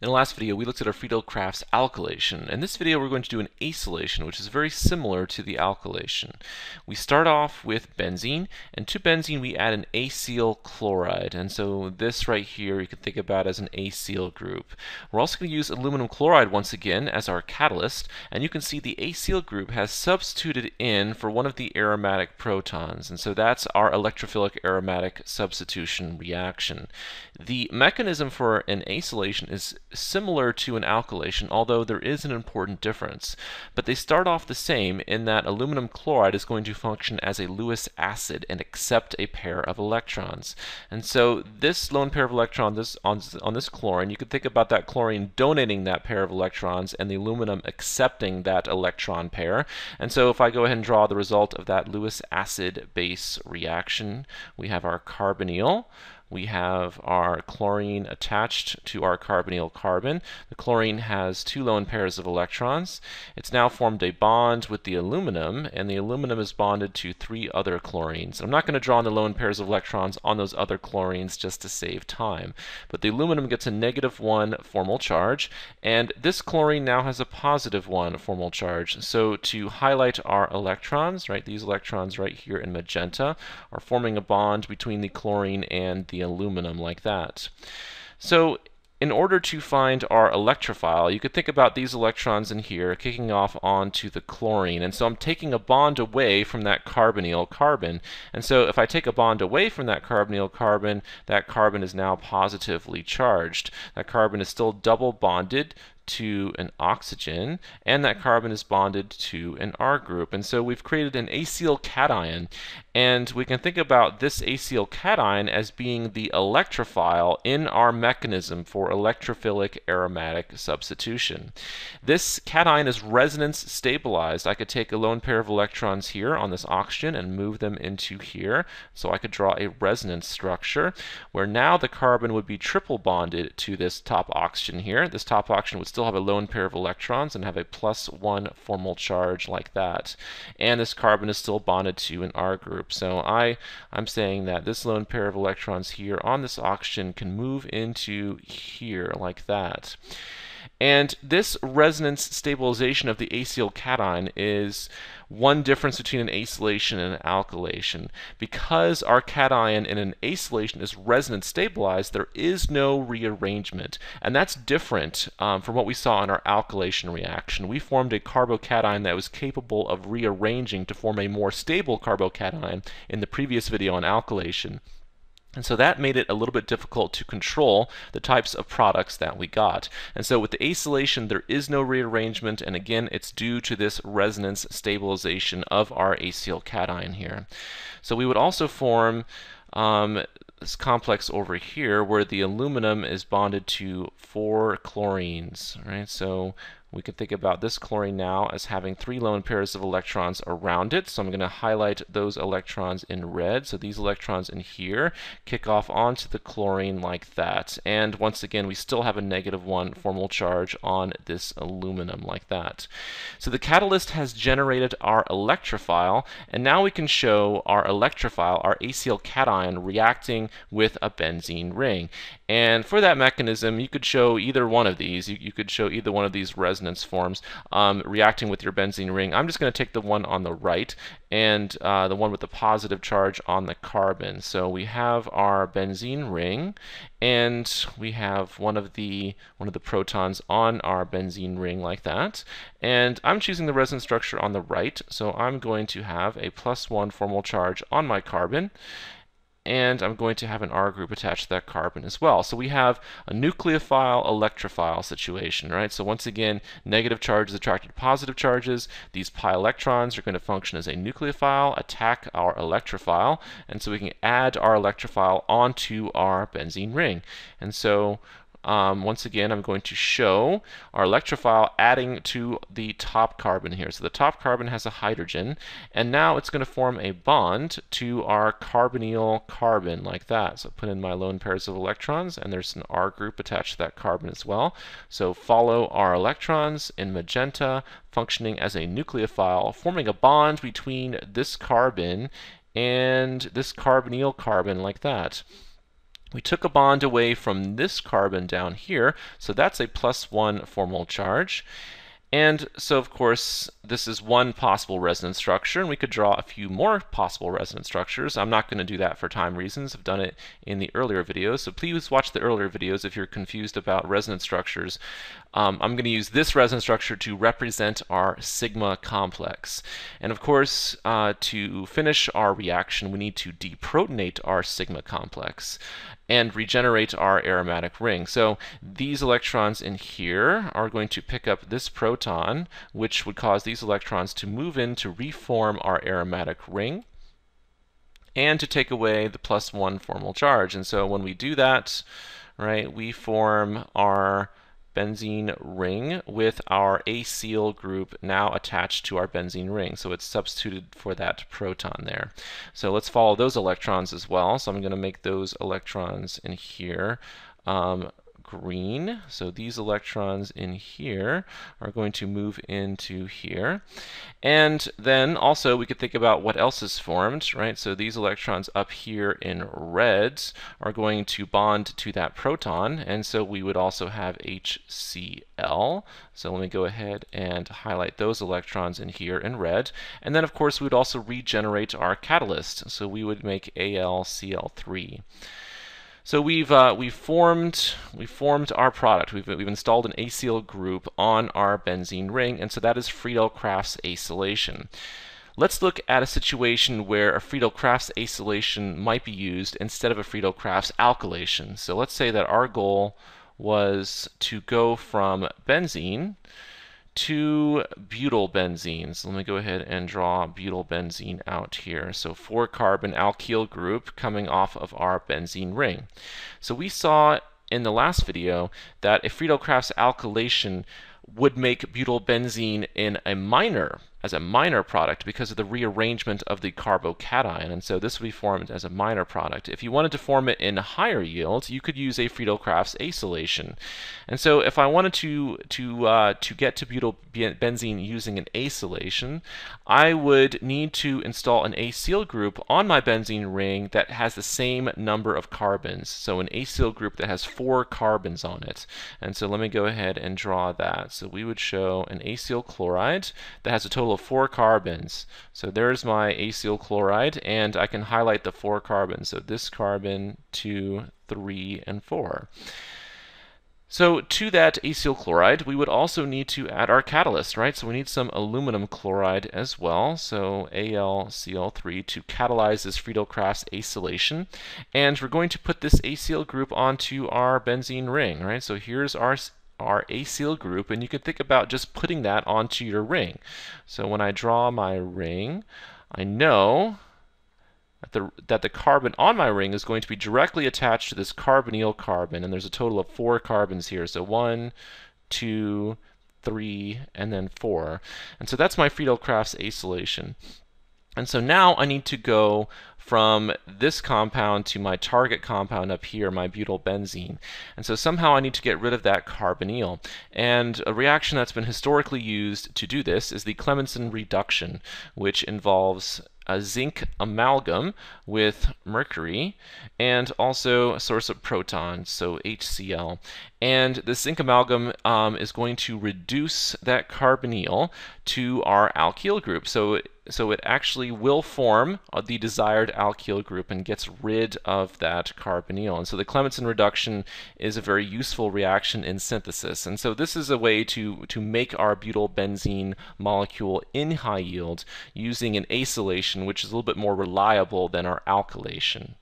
In the last video, we looked at our Friedel-Crafts alkylation. In this video, we're going to do an acylation, which is very similar to the alkylation. We start off with benzene, and to benzene, we add an acyl chloride. And so this right here, you can think about as an acyl group. We're also going to use aluminum chloride once again as our catalyst, and you can see the acyl group has substituted in for one of the aromatic protons. And so that's our electrophilic aromatic substitution reaction. The mechanism for an acylation is similar to an alkylation, although there is an important difference. But they start off the same in that aluminum chloride is going to function as a Lewis acid and accept a pair of electrons. And so this lone pair of electrons this, on, on this chlorine, you could think about that chlorine donating that pair of electrons and the aluminum accepting that electron pair. And so if I go ahead and draw the result of that Lewis acid-base reaction, we have our carbonyl, we have our chlorine attached to our carbonyl carbon. The chlorine has two lone pairs of electrons. It's now formed a bond with the aluminum, and the aluminum is bonded to three other chlorines. I'm not going to draw on the lone pairs of electrons on those other chlorines just to save time. But the aluminum gets a negative one formal charge, and this chlorine now has a positive one formal charge. So to highlight our electrons, right, these electrons right here in magenta are forming a bond between the chlorine and the the aluminum like that. So in order to find our electrophile, you could think about these electrons in here kicking off onto the chlorine. And so I'm taking a bond away from that carbonyl carbon. And so if I take a bond away from that carbonyl carbon, that carbon is now positively charged. That carbon is still double bonded to an oxygen, and that carbon is bonded to an R group. And so we've created an acyl cation, and we can think about this acyl cation as being the electrophile in our mechanism for electrophilic aromatic substitution. This cation is resonance stabilized. I could take a lone pair of electrons here on this oxygen and move them into here. So I could draw a resonance structure where now the carbon would be triple bonded to this top oxygen here. This top oxygen would still have a lone pair of electrons and have a plus one formal charge like that. And this carbon is still bonded to an R group. So I, I'm saying that this lone pair of electrons here on this oxygen can move into here like that. And this resonance stabilization of the acyl cation is one difference between an acylation and an alkylation. Because our cation in an acylation is resonance stabilized, there is no rearrangement. And that's different um, from what we saw in our alkylation reaction. We formed a carbocation that was capable of rearranging to form a more stable carbocation in the previous video on alkylation. And so that made it a little bit difficult to control the types of products that we got. And so with the acylation, there is no rearrangement, and again, it's due to this resonance stabilization of our acyl cation here. So we would also form um, this complex over here where the aluminum is bonded to four chlorines, right? So we can think about this chlorine now as having three lone pairs of electrons around it. So I'm going to highlight those electrons in red. So these electrons in here kick off onto the chlorine like that. And once again, we still have a negative one formal charge on this aluminum like that. So the catalyst has generated our electrophile. And now we can show our electrophile, our acyl cation, reacting with a benzene ring. And for that mechanism, you could show either one of these. You, you could show either one of these resonance forms um, reacting with your benzene ring. I'm just going to take the one on the right and uh, the one with the positive charge on the carbon. So we have our benzene ring and we have one of the one of the protons on our benzene ring like that. And I'm choosing the resonance structure on the right, so I'm going to have a plus one formal charge on my carbon and I'm going to have an R group attached to that carbon as well. So we have a nucleophile electrophile situation, right? So once again, negative charges attracted to positive charges. These pi electrons are going to function as a nucleophile, attack our electrophile, and so we can add our electrophile onto our benzene ring. And so um, once again, I'm going to show our electrophile adding to the top carbon here. So the top carbon has a hydrogen, and now it's going to form a bond to our carbonyl carbon like that. So put in my lone pairs of electrons, and there's an R group attached to that carbon as well. So follow our electrons in magenta, functioning as a nucleophile, forming a bond between this carbon and this carbonyl carbon like that. We took a bond away from this carbon down here, so that's a plus one formal charge. And so, of course, this is one possible resonance structure, and we could draw a few more possible resonance structures. I'm not going to do that for time reasons. I've done it in the earlier videos, so please watch the earlier videos if you're confused about resonance structures. Um, I'm going to use this resonance structure to represent our sigma complex. And of course, uh, to finish our reaction, we need to deprotonate our sigma complex and regenerate our aromatic ring. So these electrons in here are going to pick up this proton, which would cause these electrons to move in to reform our aromatic ring and to take away the plus one formal charge. And so when we do that, right, we form our benzene ring with our acyl group now attached to our benzene ring. So it's substituted for that proton there. So let's follow those electrons as well. So I'm going to make those electrons in here. Um, green. So these electrons in here are going to move into here. And then also we could think about what else is formed, right? So these electrons up here in red are going to bond to that proton. And so we would also have HCl. So let me go ahead and highlight those electrons in here in red. And then of course we would also regenerate our catalyst. So we would make AlCl3. So we've uh, we formed we formed our product. We've we've installed an acyl group on our benzene ring, and so that is Friedel Crafts acylation. Let's look at a situation where a Friedel Crafts acylation might be used instead of a Friedel Crafts alkylation. So let's say that our goal was to go from benzene two butyl benzenes. Let me go ahead and draw butyl benzene out here. So four carbon alkyl group coming off of our benzene ring. So we saw in the last video that if Friedel-Crafts alkylation would make butyl benzene in a minor as a minor product because of the rearrangement of the carbocation, and so this would be formed as a minor product. If you wanted to form it in higher yields, you could use a Friedel-Crafts acylation. And so if I wanted to to uh, to get to butyl benzene using an acylation, I would need to install an acyl group on my benzene ring that has the same number of carbons. So an acyl group that has four carbons on it. And so let me go ahead and draw that. So we would show an acyl chloride that has a total total of four carbons. So there's my acyl chloride, and I can highlight the four carbons. So this carbon, two, three, and four. So to that acyl chloride, we would also need to add our catalyst, right? So we need some aluminum chloride as well. So AlCl3 to catalyze this Friedel-Crafts acylation. And we're going to put this acyl group onto our benzene ring, right? So here's our our acyl group, and you can think about just putting that onto your ring. So when I draw my ring, I know that the, that the carbon on my ring is going to be directly attached to this carbonyl carbon, and there's a total of four carbons here. So one, two, three, and then four. And so that's my Friedel-Crafts acylation. And so now I need to go from this compound to my target compound up here, my butyl benzene. And so somehow I need to get rid of that carbonyl. And a reaction that's been historically used to do this is the Clemmensen reduction, which involves a zinc amalgam with mercury and also a source of protons, so HCl. And the zinc amalgam um, is going to reduce that carbonyl to our alkyl group. So so it actually will form uh, the desired alkyl group and gets rid of that carbonyl. And so the Clemmensen reduction is a very useful reaction in synthesis. And so this is a way to, to make our butyl benzene molecule in high yield using an acylation, which is a little bit more reliable than our alkylation.